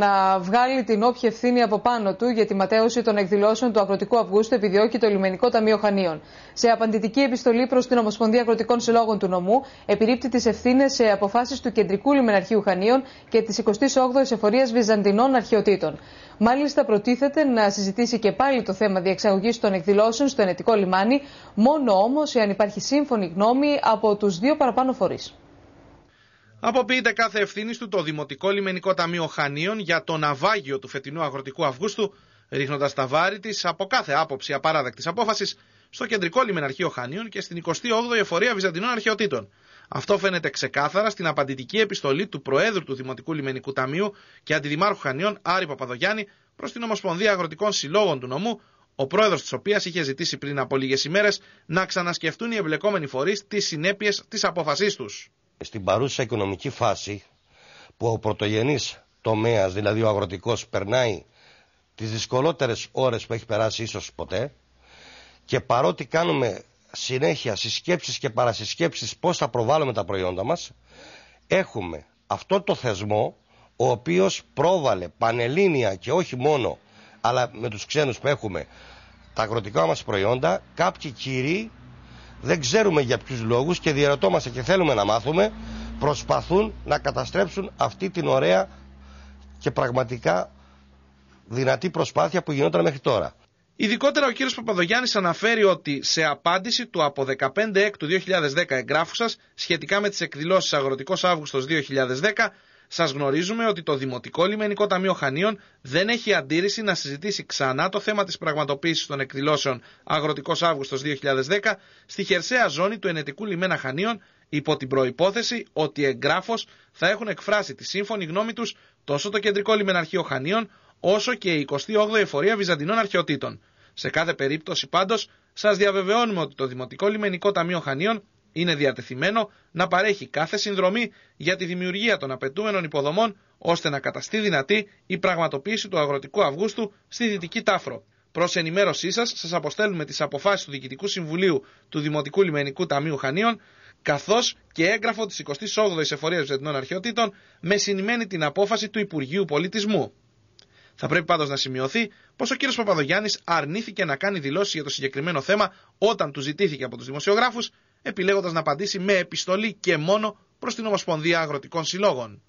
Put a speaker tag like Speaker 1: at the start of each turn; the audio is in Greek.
Speaker 1: να βγάλει την όποια ευθύνη από πάνω του για τη ματέωση των εκδηλώσεων του Αγροτικού Αυγούστου επιδιώκει το Λιμενικό Ταμείο Χανίων. Σε απαντητική επιστολή προς την Ομοσπονδία Αγροτικών Συλλόγων του Νομού, επιρρύπτει τις ευθύνες σε αποφάσεις του Κεντρικού Λιμεναρχείου Χανίων και της 28η Εφορίας Βυζαντινών Αρχαιοτήτων. Μάλιστα, προτίθεται να συζητήσει και πάλι το θέμα διεξαγωγής των εκδηλώσεων στο Ενετικό Λιμάνι, μόνο όμως εάν υπάρχει σύμφωνη γνώμη από τους δύο παραπάνω φορείς.
Speaker 2: Αποποιείται κάθε ευθύνη του το Δημοτικό Λιμενικό Ταμείο Χανίων για το ναυάγιο του φετινού αγροτικού Αυγούστου, ρίχνοντας τα βάρη της από κάθε άποψη απαράδεκτης απόφασης στο κεντρικό λιμεναρχείο Χανίων και στην 28η Εφορία Βυζαντινών Αρχαιοτήτων. Αυτό φαίνεται ξεκάθαρα στην απαντητική επιστολή του Προέδρου του Δημοτικού Λιμενικού Ταμείου και Αντιδημάρχου Χανίων Άρη Παπαδογιάννη προς την Ομοσπονδία Αγροτικών Συλλόγων του Νομού, ο πρόεδρος της οποίας είχε ζητήσει πριν από λίγες ημέρες να ξανασκεφτούν οι εμπλεκόμενοι φορείς τις συνέπειες της απόφασής τους.
Speaker 3: Στην παρούσα οικονομική φάση που ο πρωτογενής τομέας, δηλαδή ο αγροτικός, περνάει τις δυσκολότερες ώρες που έχει περάσει ίσως ποτέ και παρότι κάνουμε συνέχεια συσκέψεις και παρασυσκέψεις πώς θα προβάλλουμε τα προϊόντα μας έχουμε αυτό το θεσμό ο οποίος πρόβαλε πανελλήνια και όχι μόνο αλλά με τους ξένους που έχουμε τα αγροτικά μας προϊόντα κάποιοι κύριοι δεν ξέρουμε για ποιους λόγους και διαρωτόμαστε και θέλουμε να μάθουμε, προσπαθούν να καταστρέψουν αυτή την ωραία και πραγματικά δυνατή προσπάθεια που γινόταν μέχρι τώρα.
Speaker 2: Ειδικότερα ο κύριος Παπαδογιάννης αναφέρει ότι σε απάντηση του από 15 έκτου 2010 εγγράφου σας σχετικά με τις εκδηλώσεις Αγροτικός Αύγουστος 2010 Σας γνωρίζουμε ότι το Δημοτικό Λιμενικό Ταμείο Χανίων δεν έχει αντίρρηση να συζητήσει ξανά το θέμα της πραγματοποίησης των εκδηλώσεων Αγροτικός Αύγουστος 2010 στη χερσαία ζώνη του Ενετικού Λιμένα Χανίων υπό την προπόθεση ότι εγγράφος θα έχουν εκφράσει τη σύμφωνη γνώμη τους τόσο το Κεντρικό Λιμεναρχείο Χανίων όσο και η 28η Εφορία Βυζαντινών Αρχαιοτήτων. Σε κάθε περίπτωση πάντως, σας διαβεβαιώνουμε ότι το Δημοτικό Λιμενικό Ταμείο Χανίων είναι διατεθειμένο να παρέχει κάθε συνδρομή για τη δημιουργία των απαιτούμενων υποδομών ώστε να καταστεί δυνατή η πραγματοποίηση του Αγροτικού Αυγούστου στη Δυτική Τάφρο. Προς ενημέρωσή σας, σας αποστέλνουμε τις αποφάσεις του Διοικητικού Συμβουλίου του Δημοτικού Λιμενικού Ταμείου Χανίων, καθώς και έγγραφο της 28η Εφορίας Βυζαντινών Αρχαιοτήτων, με συνημένη την απόφαση του Υπουργείου Πολιτισμού. Θα πρέπει πάντως να σημειωθεί πως ο κ. Παπαδογιάννης αρνήθηκε να κάνει δηλώσεις για το συγκεκριμένο θέμα όταν του ζητήθηκε από τους δημοσιογράφους επιλέγοντας να απαντήσει με επιστολή και μόνο προς την Ομοσπονδία Αγροτικών Συλλόγων.